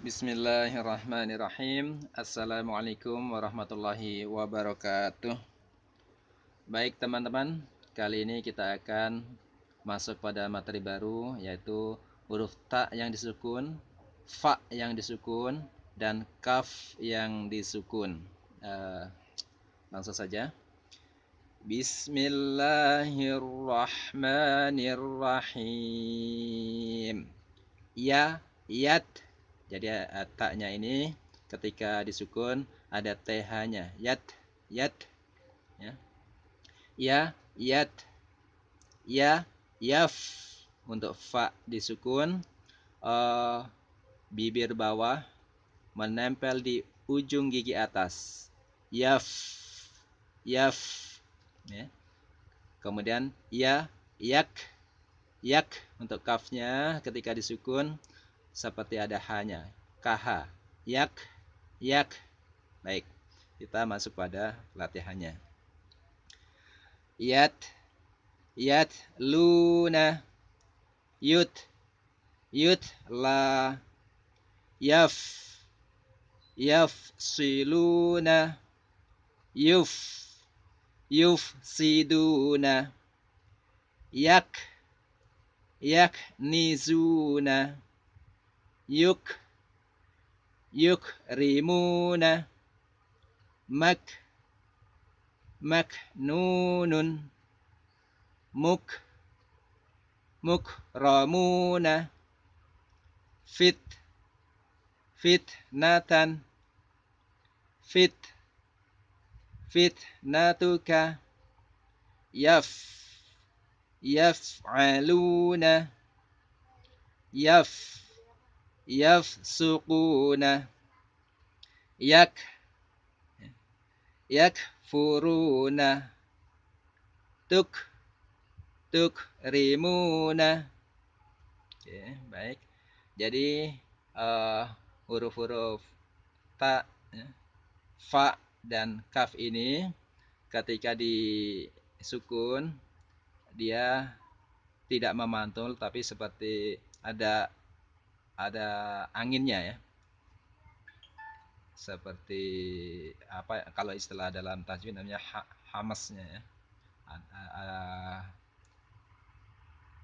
Bismillahirrahmanirrahim. Assalamualaikum warahmatullahi wabarakatuh. Baik teman-teman, kali ini kita akan masuk pada materi baru yaitu huruf ta yang disukun, fa yang disukun, dan kaf yang disukun. Uh, langsung saja. Bismillahirrahmanirrahim. Ya, yat, jadi eh, eh, taknya ini ketika disukun ada th-nya yat yat ya ya yat ya yaf untuk fa disukun uh, bibir bawah menempel di ujung gigi atas yaf yaf ya. kemudian ya yak yak untuk kafnya ketika disukun seperti ada hanya kh yak yak baik kita masuk pada latihannya yat yat luna yut yut la yaf yaf siluna yuf yuf siduna yak yak nizuna yuk yuk rimuna mak mak nunun muk muk ramuna fit fit natan fit fit natuka yaf yaf aluna yaf yafsuquna yak yakfuruna tuk tuk rimuna Oke, okay, baik. Jadi eh, huruf-huruf uh, ta, ya, fa dan kaf ini ketika disukun dia tidak memantul tapi seperti ada ada anginnya ya seperti apa ya, kalau istilah dalam tajwid namanya ha hamasnya ya a,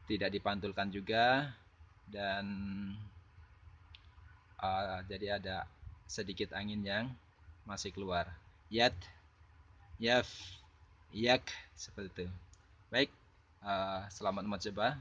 tidak dipantulkan juga dan a, jadi ada sedikit angin yang masih keluar yat yaf yak seperti itu baik a, selamat mencoba